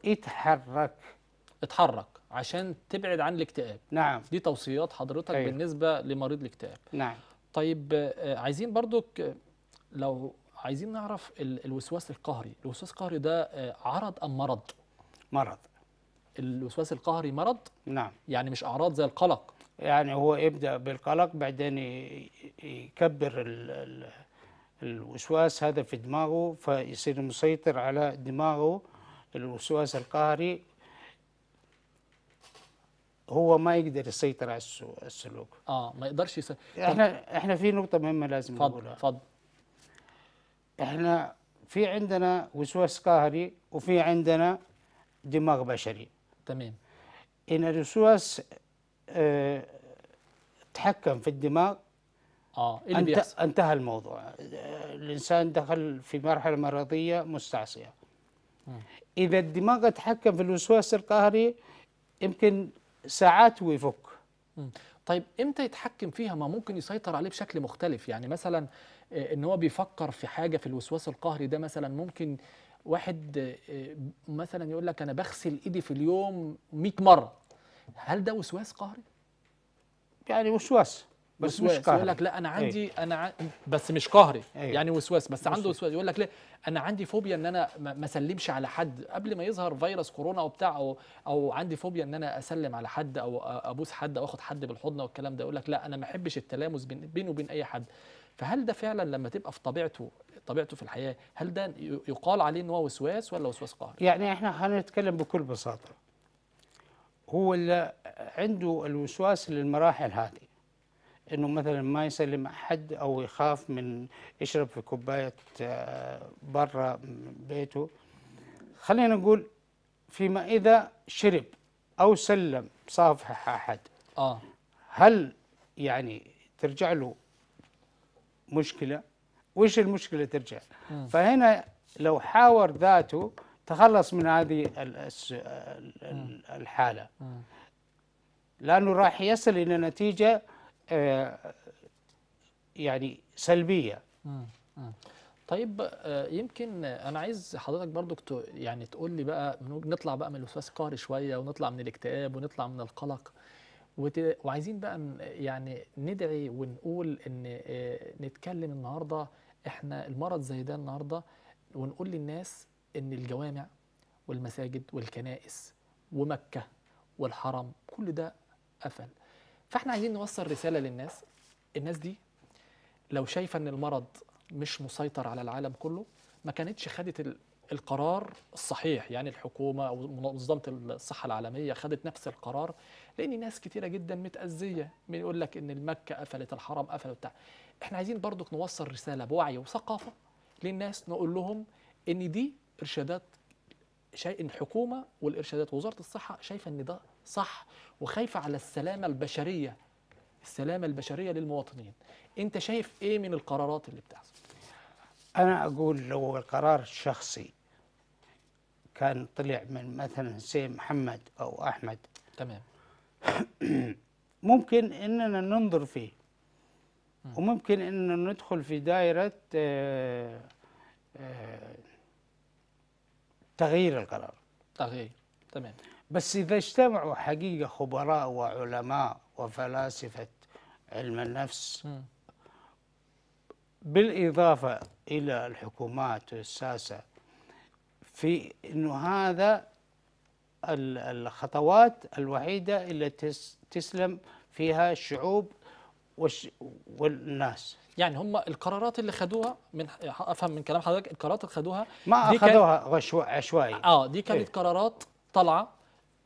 يتحرك اتحرك عشان تبعد عن الاكتئاب نعم دي توصيات حضرتك أيوه. بالنسبه لمريض الاكتئاب نعم طيب آه، عايزين برضك آه، لو عايزين نعرف الوسواس القهري الوسواس القهري ده عرض ام مرض مرض الوسواس القهري مرض نعم يعني مش اعراض زي القلق يعني هو يبدا بالقلق بعدين يكبر ال ال الوسواس هذا في دماغه فيصير مسيطر على دماغه الوسواس القهري هو ما يقدر يسيطر على السلوك اه ما يقدرش يسيطر احنا احنا في نقطه مهمه لازم فضل نقولها اتفضل احنا في عندنا وسواس قهري وفي عندنا دماغ بشري تمام ان الوسواس آه، تحكم في الدماغ اه إيه انتهى الموضوع آه، الانسان دخل في مرحله مرضيه مستعصيه اذا الدماغ تحكم في الوسواس القهري يمكن ساعات ويفك طيب امتى يتحكم فيها ما ممكن يسيطر عليه بشكل مختلف يعني مثلا آه، ان هو بيفكر في حاجه في الوسواس القهري ده مثلا ممكن واحد مثلا يقول لك انا بغسل ايدي في اليوم 100 مره هل ده وسواس قهري؟ يعني وسواس بس مش قهري يقول لك لا انا إيه. عندي ايه؟ انا ع... بس مش قهري ايه؟ يعني وسواس بس عنده وسواس يقول لك لا انا عندي فوبيا ان انا ما اسلمش على حد قبل ما يظهر فيروس كورونا وبتاع او او عندي فوبيا ان انا اسلم على حد او ابوس حد او اخد حد بالحضن والكلام ده يقول لك لا انا ما احبش التلامس بيني وبين اي حد فهل ده فعلا لما تبقى في طبيعته طبيعته في الحياه هل ده يقال عليه ان هو وسواس ولا وسواس قهري؟ يعني احنا هنتكلم بكل بساطه هو اللي عنده الوسواس للمراحل هذه انه مثلا ما يسلم احد او يخاف من يشرب في كوبايه آه، برا بيته خلينا نقول فيما اذا شرب او سلم صافح احد اه هل يعني ترجع له مشكله وش المشكله ترجع م. فهنا لو حاور ذاته تخلص من هذه الحالة لأنه راح يصل إلى نتيجة آه، يعني سلبية طيب آه، يمكن انا عايز حضرتك برضو يعني تقول لي بقى نطلع بقى من الوسواس القهري شويه ونطلع من الاكتئاب ونطلع من القلق وعايزين بقى يعني ندعي ونقول ان آه، نتكلم النهارده احنا المرض زي ده النهارده ونقول للناس ان الجوامع والمساجد والكنائس ومكه والحرم كل ده قفل فاحنا عايزين نوصل رساله للناس الناس دي لو شايفه ان المرض مش مسيطر على العالم كله ما كانتش خدت القرار الصحيح يعني الحكومه او منظمه الصحه العالميه خدت نفس القرار لان ناس كتيره جدا متاذيه من يقول لك ان المكه قفلت الحرم قفلت بتاع احنا عايزين برضو نوصل رساله بوعي وثقافه للناس نقول لهم ان دي ارشادات شيء الحكومه والارشادات وزاره الصحه شايفه ان ده صح وخايفه على السلامه البشريه السلامه البشريه للمواطنين انت شايف ايه من القرارات اللي بتحصل انا اقول لو القرار الشخصي كان طلع من مثلا حسين محمد او احمد تمام ممكن اننا ننظر فيه وممكن اننا ندخل في دائره آه، آه، تغيير القرار تغيير تمام بس إذا اجتمعوا حقيقة خبراء وعلماء وفلاسفة علم النفس م. بالإضافة إلى الحكومات والساسة في أنه هذا الخطوات الوحيدة اللي تسلم فيها الشعوب والش... والناس يعني هم القرارات اللي خدوها من افهم من كلام حضرتك القرارات اللي خدوها ما اخذوها عشوائي اه دي كانت إيه؟ قرارات طالعه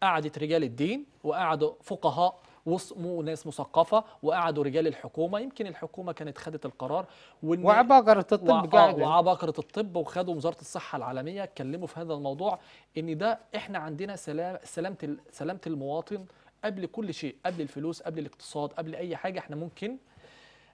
قعدت رجال الدين وقعدوا فقهاء وناس مثقفة وقعدوا رجال الحكومة يمكن الحكومة كانت خدت القرار وإن وعباقرة الطب وع... آه، وعباقرة الطب وخدوا وزارة الصحة العالمية اتكلموا في هذا الموضوع إن ده إحنا عندنا سلام سلامة سلامة المواطن قبل كل شيء قبل الفلوس قبل الاقتصاد قبل اي حاجه احنا ممكن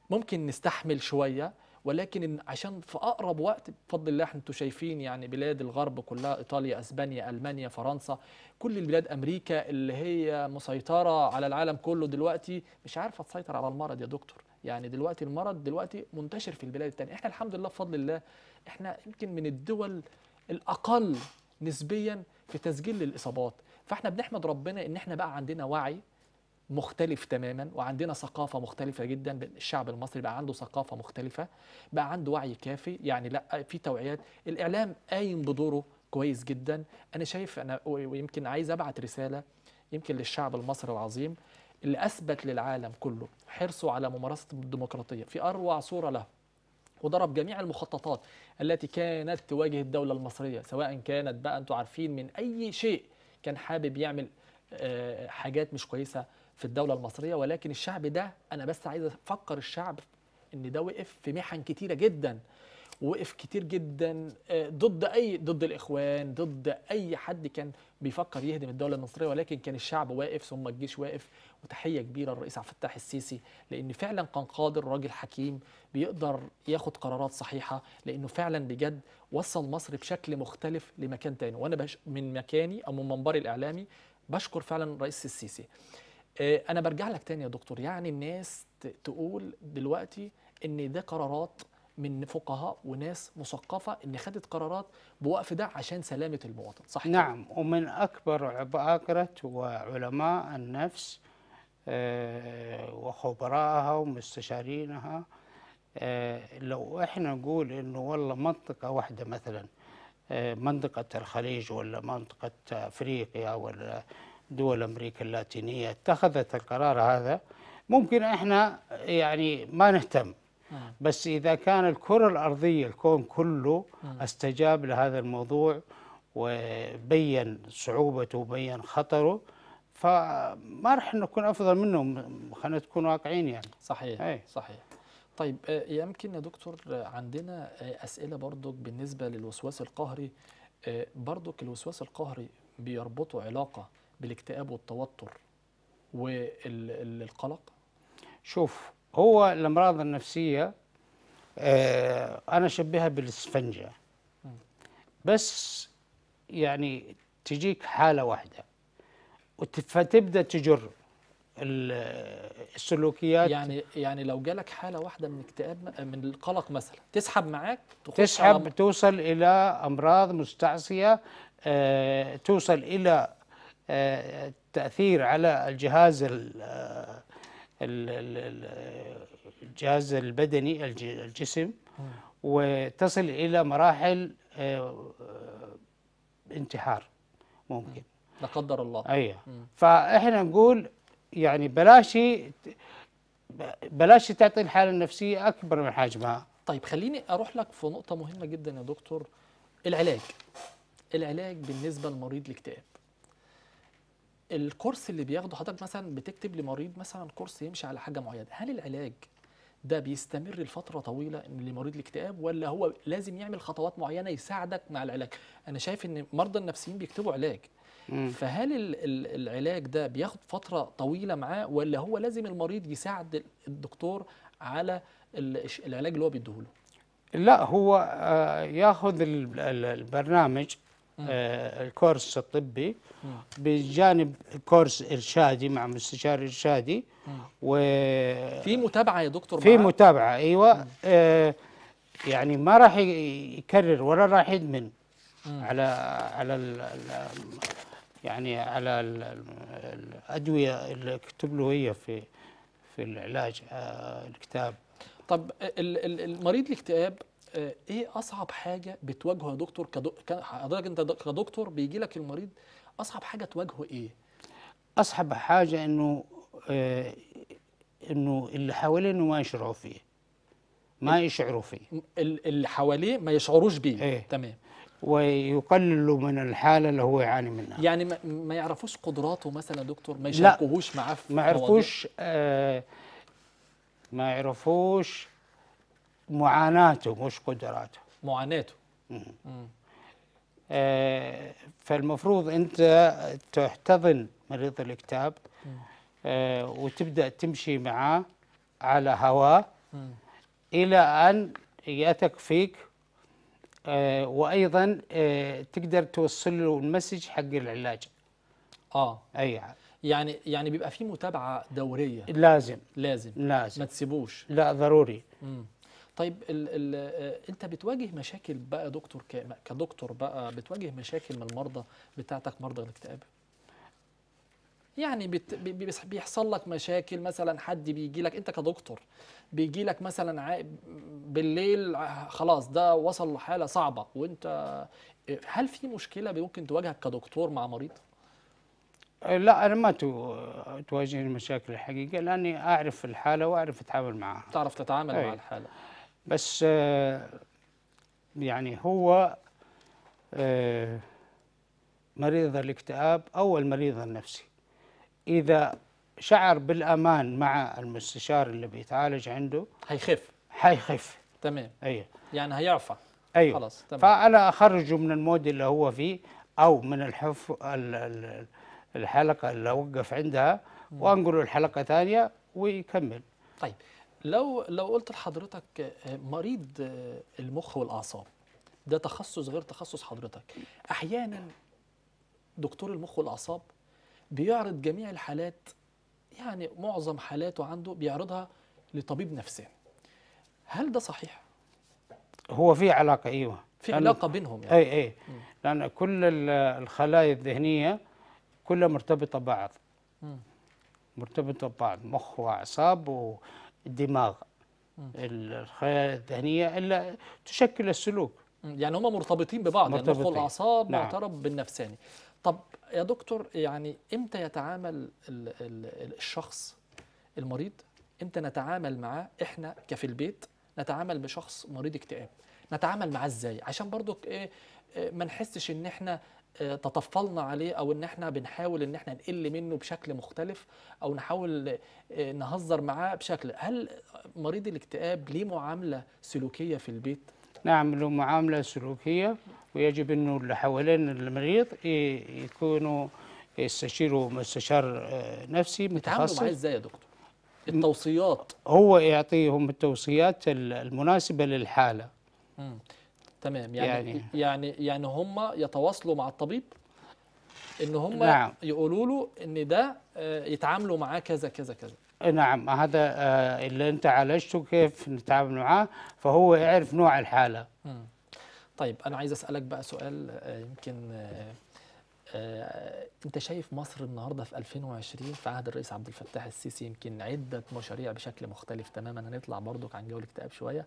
ممكن نستحمل شويه ولكن عشان في اقرب وقت بفضل الله احنا انتوا شايفين يعني بلاد الغرب كلها ايطاليا اسبانيا المانيا فرنسا كل البلاد امريكا اللي هي مسيطره على العالم كله دلوقتي مش عارفه تسيطر على المرض يا دكتور يعني دلوقتي المرض دلوقتي منتشر في البلاد الثانيه احنا الحمد لله بفضل الله احنا يمكن من الدول الاقل نسبيا في تسجيل الاصابات فاحنا بنحمد ربنا ان احنا بقى عندنا وعي مختلف تماما وعندنا ثقافه مختلفه جدا الشعب المصري بقى عنده ثقافه مختلفه بقى عنده وعي كافي يعني لا في توعيات الاعلام قايم بدوره كويس جدا انا شايف انا ويمكن عايز ابعت رساله يمكن للشعب المصري العظيم اللي اثبت للعالم كله حرصه على ممارسه الديمقراطيه في اروع صوره له وضرب جميع المخططات التي كانت تواجه الدولة المصرية سواء كانت بقى أنتم عارفين من أي شيء كان حابب يعمل آه، حاجات مش كويسه في الدوله المصريه ولكن الشعب ده انا بس عايز افكر الشعب ان ده وقف في محن كتيره جدا وقف كتير جدا آه، ضد اي ضد الاخوان ضد اي حد كان بيفكر يهدم الدوله المصريه ولكن كان الشعب واقف ثم الجيش واقف وتحيه كبيره للرئيس عبد الفتاح السيسي لان فعلا كان قادر راجل حكيم بيقدر ياخد قرارات صحيحه لانه فعلا بجد وصل مصر بشكل مختلف لمكان تاني وانا بش من مكاني او من منبري الاعلامي بشكر فعلا الرئيس السيسي آه، انا برجع لك تاني يا دكتور يعني الناس تقول دلوقتي ان ده قرارات من فقهاء وناس مثقفه ان خدت قرارات بوقف ده عشان سلامه المواطن صح نعم ومن اكبر عباقره وعلماء النفس آه، وخبرائها ومستشارينها آه، لو احنا نقول انه والله منطقه واحده مثلا آه، منطقه الخليج ولا منطقه افريقيا ولا دول امريكا اللاتينيه اتخذت القرار هذا ممكن احنا يعني ما نهتم نعم. بس إذا كان الكرة الأرضية الكون كله نعم. استجاب لهذا الموضوع وبين صعوبته وبين خطره فما راح نكون افضل منهم خلينا نكون واقعيين يعني صحيح أي. صحيح طيب آه، يمكن يا دكتور آه، عندنا آه، اسئله برضك بالنسبه للوسواس القهري برضك الوسواس القهري بيربطه علاقه بالاكتئاب والتوتر والقلق شوف هو الامراض النفسيه آه، انا اشبهها بالاسفنجه بس يعني تجيك حاله واحده فتبدا تجر السلوكيات يعني يعني لو جالك حاله واحده من اكتئاب من القلق مثلا تسحب معاك تخش تسحب توصل الى امراض مستعصيه آه، توصل الى آه، تاثير على الجهاز الجهاز البدني الجسم وتصل الى مراحل آه، انتحار ممكن لا قدر الله ايوه فاحنا نقول يعني بلاش بلاش تعطي الحاله النفسيه اكبر من حجمها طيب خليني اروح لك في نقطه مهمه جدا يا دكتور العلاج العلاج بالنسبه لمريض الاكتئاب الكورس اللي بياخده حضرتك مثلا بتكتب لمريض مثلا كورس يمشي على حاجه معينه هل العلاج ده بيستمر لفتره طويله ان لمريض الاكتئاب ولا هو لازم يعمل خطوات معينه يساعدك مع العلاج انا شايف ان مرضى النفسيين بيكتبوا علاج مم. فهل العلاج ده بياخد فتره طويله معاه ولا هو لازم المريض يساعد الدكتور على العلاج اللي هو بيديهوله لا هو آه، ياخذ البرنامج آه، الكورس الطبي بجانب كورس ارشادي مع مستشار ارشادي و في متابعه يا دكتور في متابعه ايوه آه يعني ما راح يكرر ولا راح يدمن على على الـ يعني على الـ الادويه اللي كتب له هي في في العلاج آه الكتاب طب المريض الاكتئاب آه، ايه اصعب حاجه بتواجهه يا دكتور حضرتك انت كدكتور بيجي لك المريض اصعب حاجه تواجهه ايه اصعب حاجه انه آه انه اللي حواليه انه ما يشعروا فيه ما يشعروا فيه اللي حواليه ما يشعروش بيه ايه تمام ويقللوا من الحاله اللي هو يعاني منها يعني ما, ما يعرفوش قدراته مثلا دكتور ما يشاركوهوش معاه في ما يعرفوش آه ما يعرفوش معاناته مش قدراته معاناته آه فالمفروض انت تحتضن مريض الاكتئاب آه وتبدا تمشي معاه على هواه الى ان يثق فيك آه وايضا آه، تقدر توصل له المسج حق العلاج اه اي يعني يعني بيبقى في متابعه دوريه لازم لازم لازم ما تسيبوش لا ضروري مم. طيب ال ال آه، انت بتواجه مشاكل بقى دكتور كدكتور بقى بتواجه مشاكل من المرضى بتاعتك مرضى الاكتئاب يعني بت بيحصل لك مشاكل مثلا حد بيجي لك انت كدكتور بيجي لك مثلا بالليل خلاص ده وصل لحاله صعبه وانت هل في مشكله ممكن تواجهك كدكتور مع مريض؟ آه، لا انا ما تواجهني المشاكل الحقيقه لاني اعرف الحاله واعرف اتعامل معها تعرف تتعامل أي. مع الحاله بس آه، يعني هو آه، مريض الاكتئاب أو المريض النفسي إذا شعر بالأمان مع المستشار اللي بيتعالج عنده هيخف هيخف تمام أيوه يعني هيعفى أيوه خلاص تمام فأنا أخرجه من المود اللي هو فيه أو من الحف الحلقة اللي وقف عندها وأنقله لحلقة ثانية ويكمل طيب لو لو قلت لحضرتك آه، مريض آه، المخ والاعصاب ده تخصص غير تخصص حضرتك احيانا دكتور المخ والاعصاب بيعرض جميع الحالات يعني معظم حالاته عنده بيعرضها لطبيب نفساني هل ده صحيح هو في علاقه ايوه في علاقه بينهم يعني اي اي لان كل الخلايا الذهنيه كلها مرتبطه ببعض مرتبطه ببعض مخ واعصاب و... الدماغ الخلايا الذهنيه الا تشكل السلوك يعني هم مرتبطين ببعض يعني مرتبطين. يعني الاعصاب نعم. معترف بالنفساني طب يا دكتور يعني امتى يتعامل الشخص المريض امتى نتعامل معاه احنا كفي البيت نتعامل بشخص مريض اكتئاب نتعامل معاه ازاي عشان برضك ايه, إيه، ما نحسش ان احنا آه، تطفلنا عليه او ان احنا بنحاول ان احنا نقل منه بشكل مختلف او نحاول آه، نهزر معاه بشكل هل مريض الاكتئاب ليه معامله سلوكيه في البيت نعم له معامله سلوكيه ويجب انه اللي حوالين المريض يكونوا يستشيروا مستشار آه، نفسي متخصص معاه ازاي يا دكتور التوصيات هو يعطيهم التوصيات المناسبه للحاله م. تمام يعني يعني يعني, يعني هم يتواصلوا مع الطبيب ان هم نعم. يقولوا له ان ده آه، يتعاملوا معاه كذا كذا كذا نعم هذا آه، اللي انت عالجته كيف نتعامل معاه فهو يعرف نوع الحاله طيب انا عايز اسالك بقى سؤال آه، يمكن انت شايف مصر النهارده في 2020 في عهد الرئيس عبد الفتاح السيسي يمكن عده مشاريع بشكل مختلف تماما هنطلع برضك عن جو الاكتئاب شويه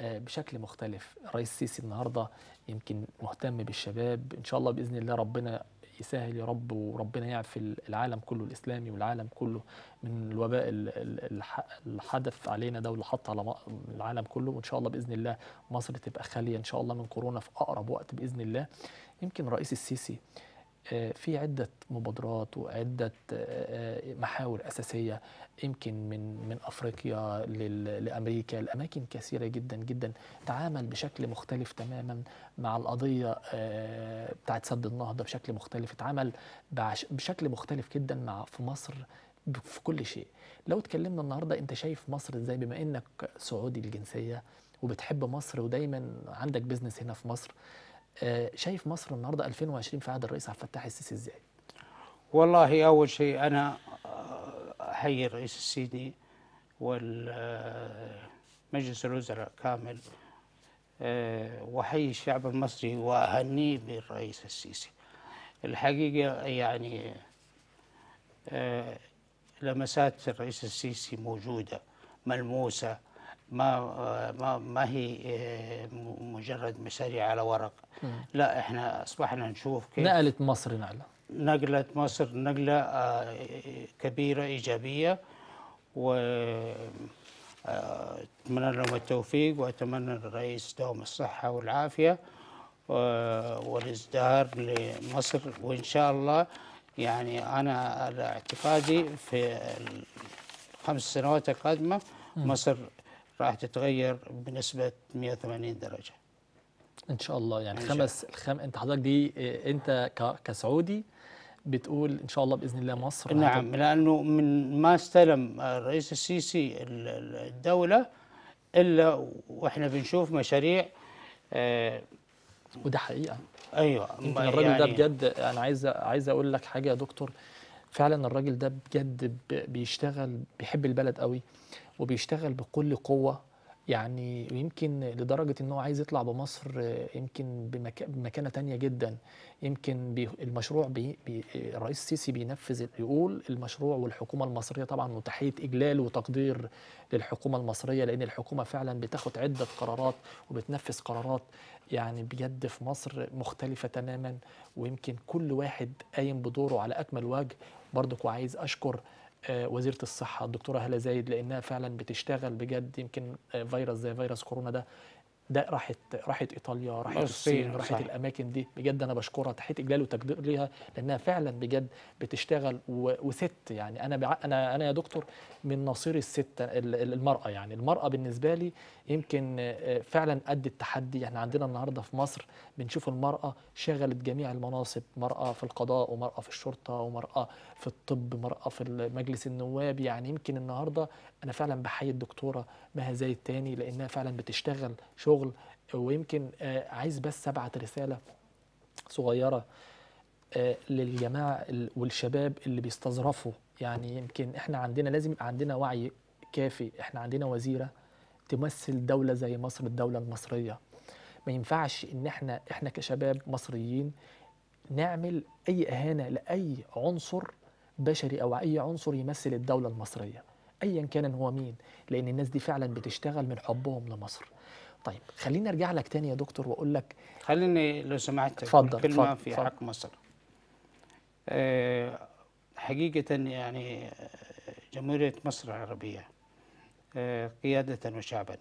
آه، بشكل مختلف الرئيس السيسي النهارده يمكن مهتم بالشباب ان شاء الله باذن الله ربنا يسهل يا رب وربنا يعفي العالم كله الاسلامي والعالم كله من الوباء اللي حدث علينا ده واللي حط على العالم كله وان شاء الله باذن الله مصر تبقى خاليه ان شاء الله من كورونا في اقرب وقت باذن الله يمكن رئيس السيسي آه، في عدة مبادرات وعدة آه، آه، محاور أساسية يمكن من من أفريقيا لأمريكا لأماكن كثيرة جدا جدا تعامل بشكل مختلف تماما مع القضية بتاعت سد النهضة بشكل مختلف اتعامل بشكل مختلف جدا مع في مصر في كل شيء لو اتكلمنا النهاردة أنت شايف مصر إزاي بما أنك سعودي الجنسية وبتحب مصر ودايما عندك بزنس هنا في مصر آه، شايف مصر النهارده 2020 في عهد الرئيس عبد الفتاح السيسي ازاي؟ والله اول شيء انا آه، احيي الرئيس السيدي والمجلس آه، الوزراء كامل واحيي الشعب المصري واهنيه بالرئيس السيسي الحقيقه يعني لمسات الرئيس السيسي موجوده ملموسه ما ما ما هي آه، مجرد مشاريع على ورق لا احنا اصبحنا نشوف كيف نقلت مصر نقله نقلت مصر نقله آه، كبيره ايجابيه و آه، اتمنى لهم التوفيق واتمنى للرئيس دوام الصحه والعافيه والازدهار لمصر وان شاء الله يعني انا على اعتقادي في الخمس سنوات القادمه مصر راح تتغير بنسبه 180 درجه ان شاء الله يعني إن يعني خمس الخم انت حضرتك دي انت كسعودي بتقول ان شاء الله باذن الله مصر نعم هتب... لانه من ما استلم الرئيس السيسي الدوله الا واحنا بنشوف مشاريع آه وده حقيقه ايوه الراجل يعني ده بجد انا عايز عايز اقول لك حاجه يا دكتور فعلا الراجل ده بجد بيشتغل بيحب البلد قوي وبيشتغل بكل قوه يعني يمكن لدرجة ان هو عايز يطلع بمصر يمكن بمك... بمكانة تانية جدا يمكن بي... المشروع بي... بي... الرئيس السيسي بينفذ يقول المشروع والحكومة المصرية طبعا وتحية إجلال وتقدير للحكومة المصرية لأن الحكومة فعلا بتاخد عدة قرارات وبتنفذ قرارات يعني بجد في مصر مختلفة تماما ويمكن كل واحد قايم بدوره على أكمل وجه برضك وعايز أشكر آه، وزيره الصحه الدكتوره هاله زايد لانها فعلا بتشتغل بجد يمكن آه، فيروس زي فيروس كورونا ده ده راحت راحت ايطاليا راحت الصين راحت الاماكن دي بجد انا بشكرها تحيه اجلال وتقدير ليها لانها فعلا بجد بتشتغل وست يعني انا انا انا يا دكتور من نصير الست المراه يعني المراه بالنسبه لي يمكن آه، فعلا قد التحدي احنا عندنا النهارده في مصر بنشوف المراه شغلت جميع المناصب مراه في القضاء ومراه في الشرطه ومراه في الطب مراه في مجلس النواب يعني يمكن النهارده انا فعلا بحيي الدكتوره مها زايد تاني لانها فعلا بتشتغل شغل شغل ويمكن آه، عايز بس ابعت رساله صغيره آه، للجماعه والشباب اللي بيستظرفوا يعني يمكن احنا عندنا لازم يبقى عندنا وعي كافي احنا عندنا وزيره تمثل دوله زي مصر الدوله المصريه ما ينفعش ان احنا احنا كشباب مصريين نعمل اي اهانه لاي عنصر بشري او اي عنصر يمثل الدوله المصريه ايا كان هو مين لان الناس دي فعلا بتشتغل من حبهم لمصر طيب خليني ارجع لك تاني يا دكتور واقول لك خليني لو سمحت اتفضل كلمه فضل في حق مصر آه، حقيقه يعني آه، جمهوريه مصر العربيه آه، قياده وشعبا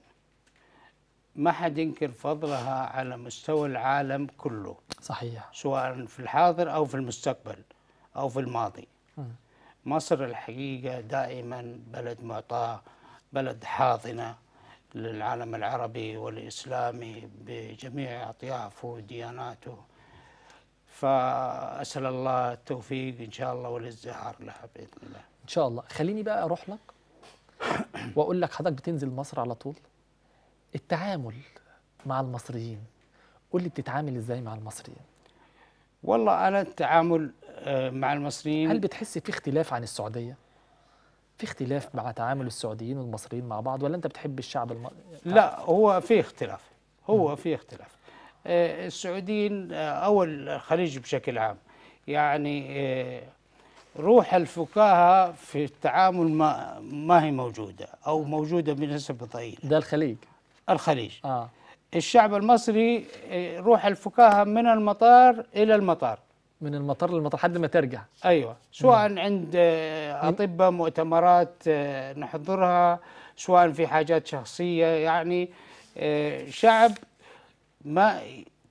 ما حد ينكر فضلها على مستوى العالم كله صحيح سواء في الحاضر او في المستقبل او في الماضي مصر الحقيقه دائما بلد معطاه بلد حاضنه للعالم العربي والإسلامي بجميع أطيافه ودياناته فأسأل الله التوفيق إن شاء الله والازدهار لها بإذن الله إن شاء الله خليني بقى أروح لك وأقول لك حضرتك بتنزل مصر على طول التعامل مع المصريين قول لي بتتعامل إزاي مع المصريين والله أنا التعامل آه، مع المصريين هل بتحس في اختلاف عن السعودية؟ في اختلاف مع تعامل السعوديين والمصريين مع بعض ولا انت بتحب الشعب الم... لا هو في اختلاف هو في اختلاف آه، السعوديين آه، او الخليج بشكل عام يعني آه، روح الفكاهه في التعامل ما, ما هي موجوده او موجوده بنسبه ضئيله ده الخليج الخليج آه. الشعب المصري روح الفكاهه من المطار الى المطار من المطار للمطار لحد ما ترجع ايوه سواء عند آه، اطباء مؤتمرات آه، نحضرها سواء في حاجات شخصيه يعني آه، شعب ما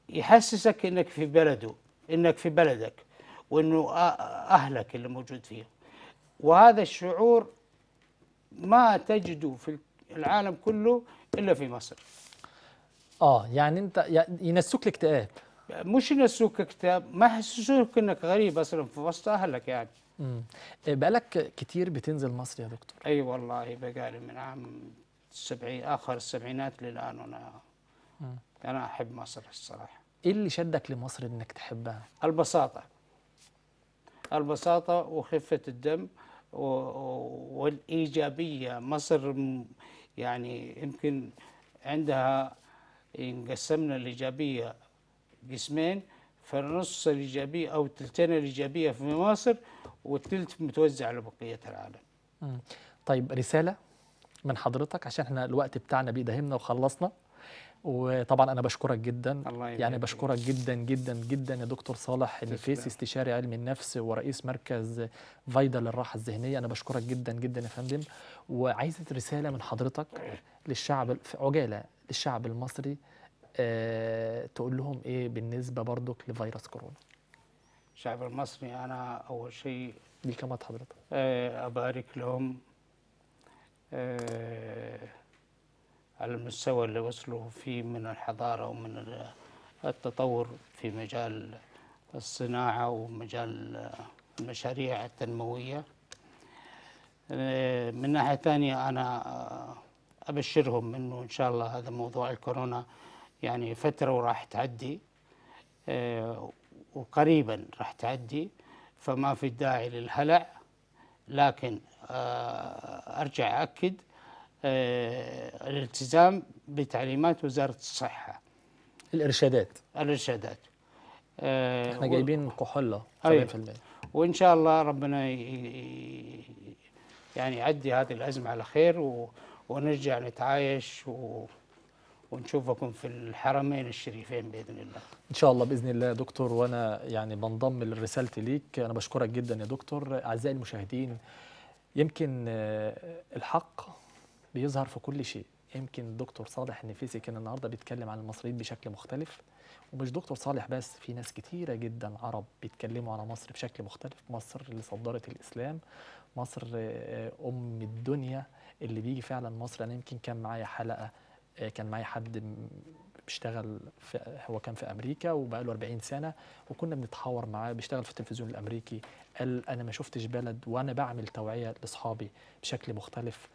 يحسسك انك في بلده انك في بلدك وانه اهلك اللي موجود فيه وهذا الشعور ما تجده في العالم كله الا في مصر اه يعني انت ينسوك الاكتئاب مش نسوك كتاب ما حسسوك انك غريب اصلا في وسط اهلك يعني امم بقالك كتير بتنزل مصر يا دكتور اي أيوة والله بقالي من عام السبعين اخر السبعينات للان وانا انا احب مصر الصراحه ايه اللي شدك لمصر انك تحبها البساطه البساطه وخفه الدم و... والايجابيه مصر يعني يمكن عندها ينقسمنا الايجابيه جسمين فالنص الإيجابية أو التلتين الإيجابية في مصر والتلت متوزع على بقية العالم طيب رسالة من حضرتك عشان احنا الوقت بتاعنا بيداهمنا وخلصنا وطبعا انا بشكرك جدا الله يعني بشكرك جدا جدا جدا يا دكتور صالح النفيسي استشاري علم النفس ورئيس مركز فايدا للراحه الذهنيه انا بشكرك جدا جدا يا فندم وعايزه رساله من حضرتك للشعب عجاله للشعب المصري آه، تقول لهم ايه بالنسبه برضك لفيروس كورونا الشعب المصري انا اول شيء دي كلمات حضرتك آه، ابارك لهم آه، على المستوى اللي وصلوا فيه من الحضاره ومن التطور في مجال الصناعه ومجال المشاريع التنمويه من ناحيه ثانيه انا ابشرهم انه ان شاء الله هذا موضوع الكورونا يعني فترة وراح تعدي آه، وقريبا راح تعدي فما في داعي للهلع لكن آه، أرجع أكد آه، الالتزام بتعليمات وزارة الصحة الإرشادات الإرشادات احنا جايبين كحولة 70% أيوة. وإن شاء الله ربنا يعني يعدي هذه الأزمة على خير ونرجع نتعايش و... ونشوفكم في الحرمين الشريفين باذن الله. ان شاء الله باذن الله يا دكتور وانا يعني بنضم لرسالتي ليك انا بشكرك جدا يا دكتور اعزائي المشاهدين يمكن آه، الحق بيظهر في كل شيء يمكن الدكتور صالح النفيسي كان النهارده بيتكلم عن المصريين بشكل مختلف ومش دكتور صالح بس في ناس كتيرة جدا عرب بيتكلموا على مصر بشكل مختلف مصر اللي صدرت الإسلام مصر آه، آه، أم الدنيا اللي بيجي فعلا مصر أنا يمكن كان معايا حلقة آه، كان معايا حد بيشتغل في هو كان في امريكا وبقى له 40 سنه وكنا بنتحاور معاه بيشتغل في التلفزيون الامريكي قال انا ما شفتش بلد وانا بعمل توعيه لاصحابي بشكل مختلف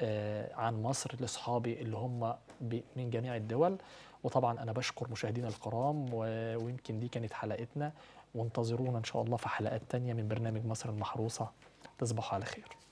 آه، عن مصر لاصحابي اللي هم من جميع الدول وطبعا انا بشكر مشاهدينا الكرام ويمكن دي كانت حلقتنا وانتظرونا ان شاء الله في حلقات تانية من برنامج مصر المحروسه تصبحوا على خير